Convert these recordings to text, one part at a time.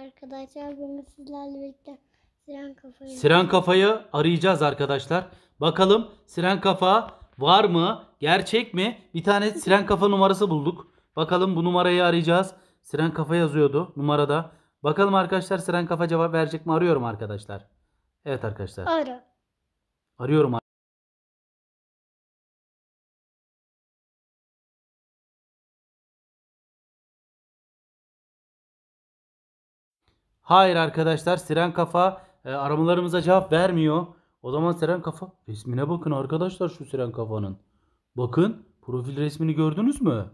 arkadaşlar. Bugün sizlerle birlikte Siren Kafa'yı... Siren Kafa'yı arayacağız arkadaşlar. Bakalım Siren Kafa var mı? Gerçek mi? Bir tane Siren Kafa numarası bulduk. Bakalım bu numarayı arayacağız. Siren Kafa yazıyordu numarada. Bakalım arkadaşlar Siren Kafa cevap verecek mi? Arıyorum arkadaşlar. Evet arkadaşlar. Ara. Arıyorum Hayır arkadaşlar Siren Kafa e, aramalarımıza cevap vermiyor. O zaman Siren Kafa resmine bakın arkadaşlar şu Siren Kafa'nın. Bakın profil resmini gördünüz mü?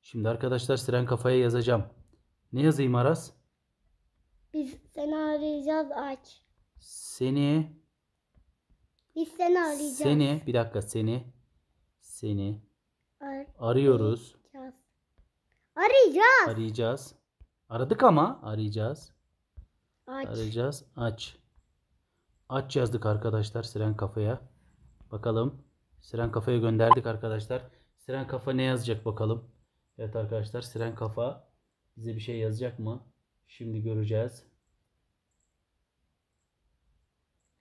Şimdi arkadaşlar Siren Kafa'ya yazacağım. Ne yazayım Aras? Biz seni arayacağız aç. Seni Biz seni arayacağız. seni bir dakika seni seni Ar- arıyoruz. arayacağız. Arayacağız. Arayacağız. Aradık ama arayacağız. Aç. Arayacağız. Aç. Aç yazdık arkadaşlar Siren Kafa'ya. Bakalım. Siren Kafa'ya gönderdik arkadaşlar. Siren Kafa ne yazacak bakalım. Evet arkadaşlar Siren Kafa bize bir şey yazacak mı? Şimdi göreceğiz.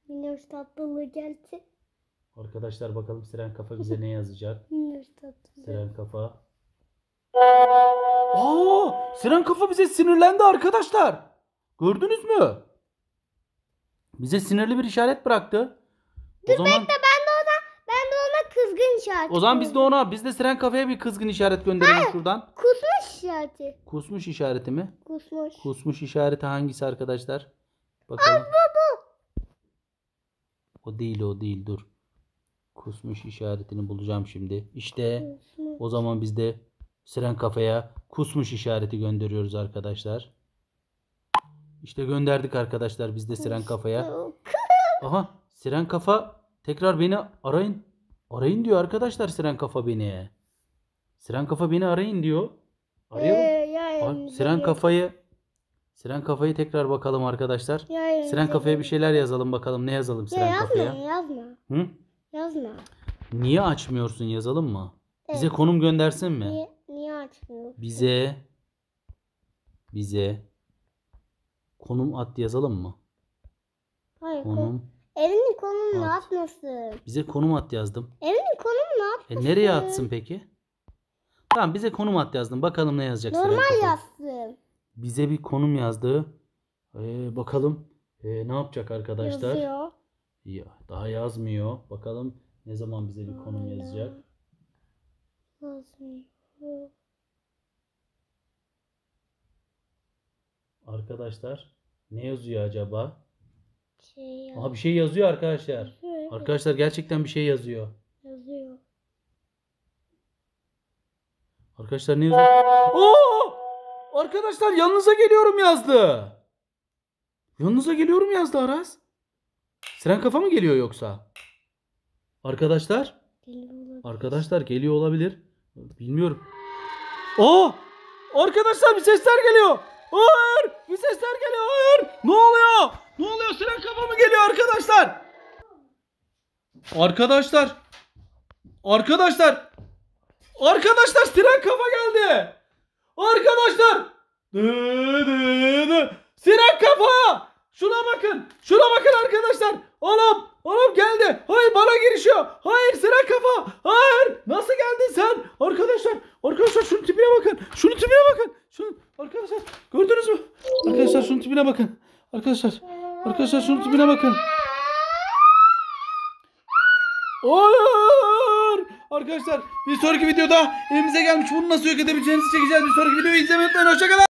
Minnoş tatlılığı geldi. Arkadaşlar bakalım Siren Kafa bize ne yazacak? Minnoş tatlılığı. Siren Kafa. Aa, Siren Kafa bize sinirlendi arkadaşlar. Gördünüz mü? Bize sinirli bir işaret bıraktı. Dur o zaman... bekle ben de ona ben de ona kızgın işaret. O zaman biz de ona biz de Siren kafeye bir kızgın işaret gönderelim Hayır, şuradan. Kusmuş işareti. Kusmuş işareti mi? Kusmuş. Kusmuş işareti hangisi arkadaşlar? Bakalım. Al bu bu. O değil o değil dur. Kusmuş işaretini bulacağım şimdi. İşte kusmuş. o zaman biz de Siren kafaya kusmuş işareti gönderiyoruz arkadaşlar. İşte gönderdik arkadaşlar biz de Siren Kafa'ya. Aha Siren Kafa tekrar beni arayın. Arayın diyor arkadaşlar Siren Kafa beni. Siren Kafa beni arayın diyor. Arayalım. Ee, Ar Siren Kafa'yı Siren Kafa'yı tekrar bakalım arkadaşlar. Siren Kafa'ya bir şeyler yazalım bakalım. Ne yazalım Siren yazma, Kafa'ya? Yazma. Hı? Yazma. Niye açmıyorsun yazalım mı? Bize konum göndersin mi? Niye, niye açmıyorsun? Bize bize Konum at yazalım mı? Hayır. Konum. Evinin konumunu at. atmasın. Bize konum at yazdım. Evinin konumunu E nereye atsın peki? Tamam bize konum at yazdım. Bakalım ne yazacak. Normal Kafa. yazsın. Bize bir konum yazdı. Ee, bakalım ee, ne yapacak arkadaşlar? Yazıyor. Ya, daha yazmıyor. Bakalım ne zaman bize bir konum Hala. yazacak. Yazmıyor. arkadaşlar. Ne yazıyor acaba? Şey yaz- Aha bir şey yazıyor arkadaşlar. Şey yazıyor, evet. Arkadaşlar gerçekten bir şey yazıyor. Yazıyor. Arkadaşlar ne yazıyor? Oo! Arkadaşlar yanınıza geliyorum yazdı. Yanınıza geliyorum yazdı Aras. Siren kafa mı geliyor yoksa? Arkadaşlar? Geliyor. Arkadaşlar geliyor olabilir. Bilmiyorum. Oo, Arkadaşlar bir sesler geliyor. Hayır! Bir sesler geliyor. Hayır! Ne oluyor? Ne oluyor? Siren kafa mı geliyor arkadaşlar? Arkadaşlar. Arkadaşlar. Arkadaşlar siren kafa geldi. Arkadaşlar. Siren kafa. Şuna bakın. Şuna bakın arkadaşlar. Oğlum. Oğlum geldi. Hayır bana girişiyor. Hayır siren kafa. Hayır. Nasıl geldin sen? Arkadaşlar. Arkadaşlar şunun tipine bakın. Şunun tipine bakın. Şunun. Arkadaşlar gördünüz mü? Arkadaşlar şunun tipine bakın. Arkadaşlar. Arkadaşlar şunun tipine bakın. Olur. Arkadaşlar bir sonraki videoda elimize gelmiş bunu nasıl yok edebileceğimizi çekeceğiz. Bir sonraki videoyu izlemeyi unutmayın. Hoşçakalın.